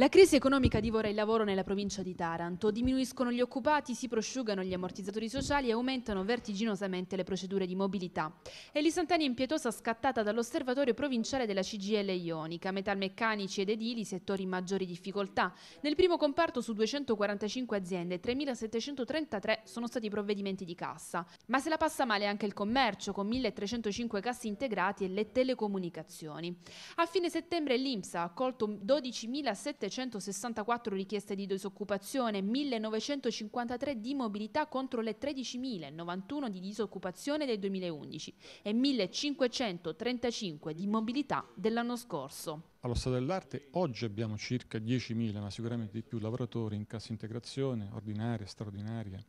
La crisi economica divora il lavoro nella provincia di Taranto, diminuiscono gli occupati, si prosciugano gli ammortizzatori sociali e aumentano vertiginosamente le procedure di mobilità. È l'istantanea impietosa scattata dall'osservatorio provinciale della CGL Ionica, metalmeccanici ed edili, settori in maggiori difficoltà. Nel primo comparto su 245 aziende, 3.733 sono stati provvedimenti di cassa. Ma se la passa male anche il commercio, con 1.305 cassi integrati e le telecomunicazioni. A fine settembre l'Imsa ha accolto 12.700 764 richieste di disoccupazione, 1953 di mobilità contro le 13.091 di disoccupazione del 2011 e 1535 di mobilità dell'anno scorso. Allo stato dell'arte oggi abbiamo circa 10.000, ma sicuramente di più, lavoratori in cassa integrazione, ordinaria, straordinaria,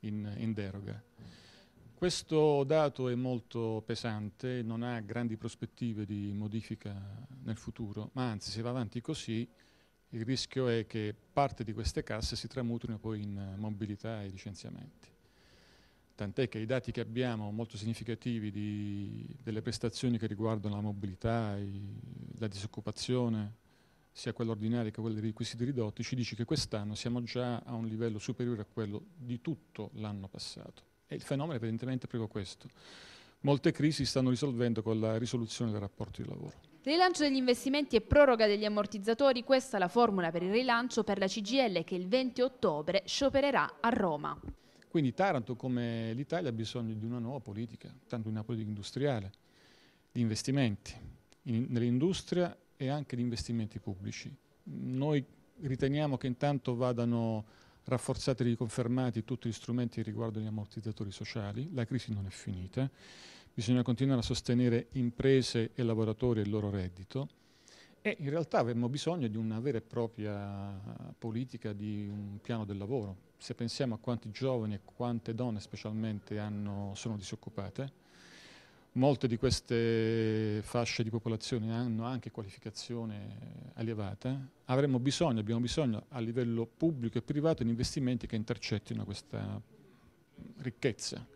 in, in deroga questo dato è molto pesante, non ha grandi prospettive di modifica nel futuro, ma anzi se va avanti così il rischio è che parte di queste casse si tramutino poi in eh, mobilità e licenziamenti. Tant'è che i dati che abbiamo molto significativi di, delle prestazioni che riguardano la mobilità, i, la disoccupazione, sia quella ordinaria che quella dei requisiti ridotti, ci dice che quest'anno siamo già a un livello superiore a quello di tutto l'anno passato. E il fenomeno è evidentemente proprio questo. Molte crisi si stanno risolvendo con la risoluzione del rapporto di lavoro. Rilancio degli investimenti e proroga degli ammortizzatori, questa è la formula per il rilancio per la CGL che il 20 ottobre sciopererà a Roma. Quindi Taranto come l'Italia ha bisogno di una nuova politica, tanto di una politica industriale, di investimenti in, nell'industria e anche di investimenti pubblici. Noi riteniamo che intanto vadano rafforzati e riconfermati tutti gli strumenti riguardo gli ammortizzatori sociali, la crisi non è finita, bisogna continuare a sostenere imprese e lavoratori e il loro reddito e in realtà avremmo bisogno di una vera e propria politica di un piano del lavoro. Se pensiamo a quanti giovani e quante donne specialmente hanno, sono disoccupate, Molte di queste fasce di popolazione hanno anche qualificazione elevata. Avremo bisogno, abbiamo bisogno a livello pubblico e privato di investimenti che intercettino questa ricchezza